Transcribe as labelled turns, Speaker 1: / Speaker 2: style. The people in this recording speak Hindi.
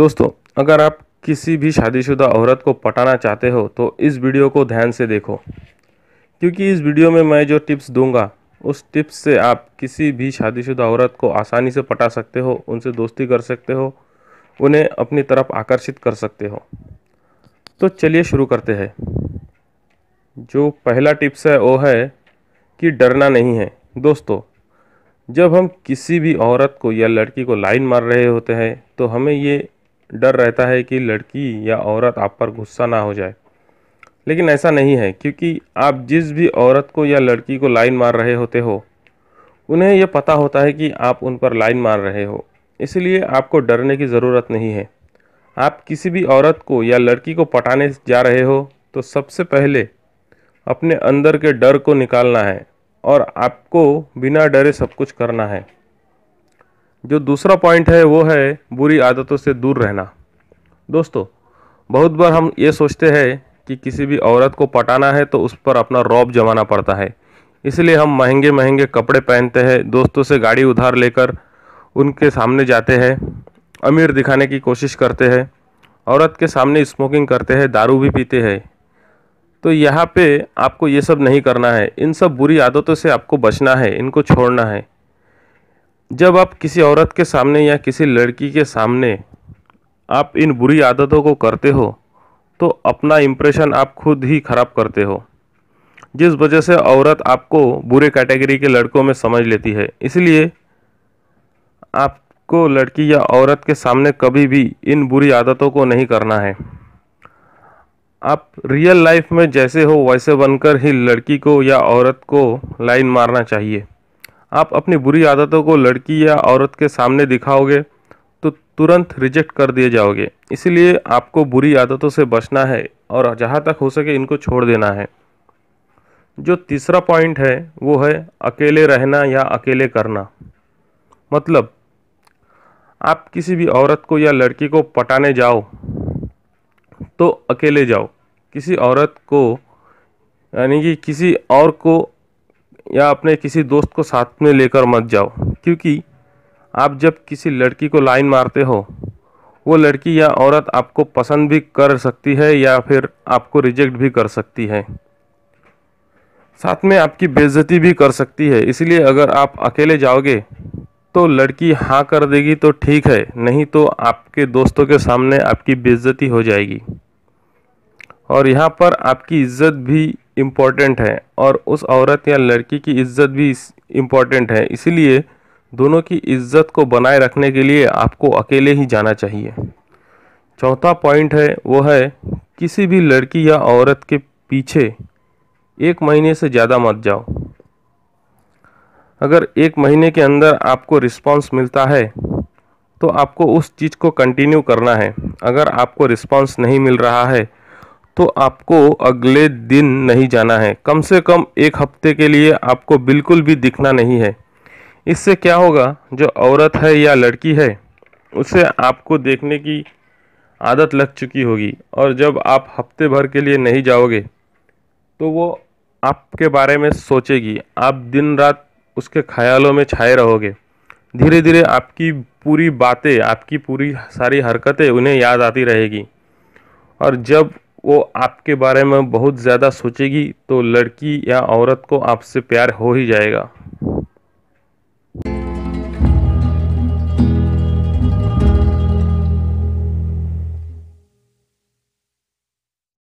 Speaker 1: दोस्तों अगर आप किसी भी शादीशुदा औरत को पटाना चाहते हो तो इस वीडियो को ध्यान से देखो क्योंकि इस वीडियो में मैं जो टिप्स दूंगा उस टिप्स से आप किसी भी शादीशुदा औरत को आसानी से पटा सकते हो उनसे दोस्ती कर सकते हो उन्हें अपनी तरफ आकर्षित कर सकते हो तो चलिए शुरू करते हैं जो पहला टिप्स है वो है कि डरना नहीं है दोस्तों जब हम किसी भी औरत को या लड़की को लाइन मार रहे होते हैं तो हमें ये डर रहता है कि लड़की या औरत आप पर गुस्सा ना हो जाए लेकिन ऐसा नहीं है क्योंकि आप जिस भी औरत को या लड़की को लाइन मार रहे होते हो उन्हें यह पता होता है कि आप उन पर लाइन मार रहे हो इसलिए आपको डरने की ज़रूरत नहीं है आप किसी भी औरत को या लड़की को पटाने जा रहे हो तो सबसे पहले अपने अंदर के डर को निकालना है और आपको बिना डरे सब कुछ करना है जो दूसरा पॉइंट है वो है बुरी आदतों से दूर रहना दोस्तों बहुत बार हम ये सोचते हैं कि किसी भी औरत को पटाना है तो उस पर अपना रौब जमाना पड़ता है इसलिए हम महंगे महंगे कपड़े पहनते हैं दोस्तों से गाड़ी उधार लेकर उनके सामने जाते हैं अमीर दिखाने की कोशिश करते हैं औरत के सामने स्मोकिंग करते हैं दारू भी पीते हैं तो यहाँ पे आपको ये सब नहीं करना है इन सब बुरी आदतों से आपको बचना है इनको छोड़ना है जब आप किसी औरत के सामने या किसी लड़की के सामने आप इन बुरी आदतों को करते हो तो अपना इम्प्रेशन आप खुद ही ख़राब करते हो जिस वजह से औरत आपको बुरे कैटेगरी के लड़कों में समझ लेती है इसलिए आपको लड़की या औरत के सामने कभी भी इन बुरी आदतों को नहीं करना है आप रियल लाइफ में जैसे हो वैसे बनकर ही लड़की को या औरत को लाइन मारना चाहिए आप अपनी बुरी आदतों को लड़की या औरत के सामने दिखाओगे तो तुरंत रिजेक्ट कर दिए जाओगे इसीलिए आपको बुरी आदतों से बचना है और जहाँ तक हो सके इनको छोड़ देना है जो तीसरा पॉइंट है वो है अकेले रहना या अकेले करना मतलब आप किसी भी औरत को या लड़की को पटाने जाओ तो अकेले जाओ किसी औरत को यानी कि किसी और को या अपने किसी दोस्त को साथ में लेकर मत जाओ क्योंकि आप जब किसी लड़की को लाइन मारते हो वो लड़की या औरत आपको पसंद भी कर सकती है या फिर आपको रिजेक्ट भी कर सकती है साथ में आपकी बेइज्जती भी कर सकती है इसलिए अगर आप अकेले जाओगे तो लड़की हाँ कर देगी तो ठीक है नहीं तो आपके दोस्तों के सामने आपकी बेइज्जती हो जाएगी और यहाँ पर आपकी इज़्ज़त भी इम्पॉर्टेंट है और उस औरत या लड़की की इज़्ज़त भी इम्पॉर्टेंट है इसीलिए दोनों की इज़्ज़त को बनाए रखने के लिए आपको अकेले ही जाना चाहिए चौथा पॉइंट है वो है किसी भी लड़की या औरत के पीछे एक महीने से ज़्यादा मत जाओ अगर एक महीने के अंदर आपको रिस्पांस मिलता है तो आपको उस चीज़ को कंटिन्यू करना है अगर आपको रिस्पांस नहीं मिल रहा है तो आपको अगले दिन नहीं जाना है कम से कम एक हफ्ते के लिए आपको बिल्कुल भी दिखना नहीं है इससे क्या होगा जो औरत है या लड़की है उसे आपको देखने की आदत लग चुकी होगी और जब आप हफ्ते भर के लिए नहीं जाओगे तो वो आपके बारे में सोचेगी आप दिन रात उसके ख्यालों में छाए रहोगे धीरे धीरे आपकी पूरी बातें आपकी पूरी सारी हरकतें उन्हें याद आती रहेगी और जब वो आपके बारे में बहुत ज़्यादा सोचेगी तो लड़की या औरत को आपसे प्यार हो ही जाएगा